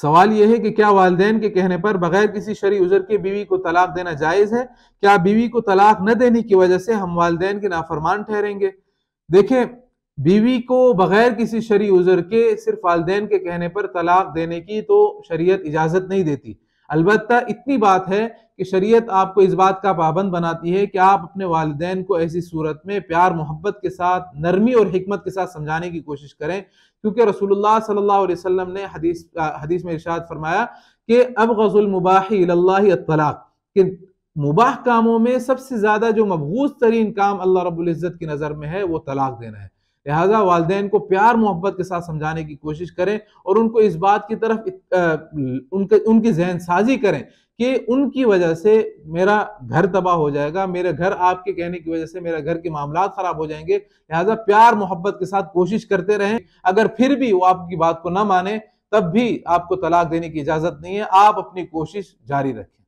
सवाल यह है कि क्या वालदेन के कहने पर बगैर किसी शरी उजर के बीवी को तलाक देना जायज़ है क्या बीवी को तलाक न देने की वजह से हम वालदेन के नाफरमान ठहरेंगे देखें बीवी को बगैर किसी शरी उजर के सिर्फ वालदेन के कहने पर तलाक देने की तो शरीयत इजाज़त नहीं देती अलबत् इतनी बात है कि शरीयत आपको इस बात का पाबंद बनाती है कि आप अपने वालदेन को ऐसी सूरत में प्यार मोहब्बत के साथ नरमी और हमत के साथ समझाने की कोशिश करें क्योंकि रसूलुल्लाह सल्लल्लाहु अलैहि वसल्लम ने हदीस हदीस में इरशाद फरमाया कि अब गज़ुलमुबाहीलाक कि मुबाह कामों में सबसे ज़्यादा जो मबूज तरीन काम अल्लाह रबुल्ज़त की नज़र में है वो तलाक देना है लिहाजा वालदेन को प्यार मोहब्बत के साथ समझाने की कोशिश करें और उनको इस बात की तरफ उनके उनकी जहन साजी करें कि उनकी वजह से मेरा घर तबाह हो जाएगा मेरे घर आपके कहने की वजह से मेरा घर के मामला ख़राब हो जाएंगे लिहाजा प्यार मोहब्बत के साथ कोशिश करते रहें अगर फिर भी वो आपकी बात को ना माने तब भी आपको तलाक देने की इजाज़त नहीं है आप अपनी कोशिश जारी रखें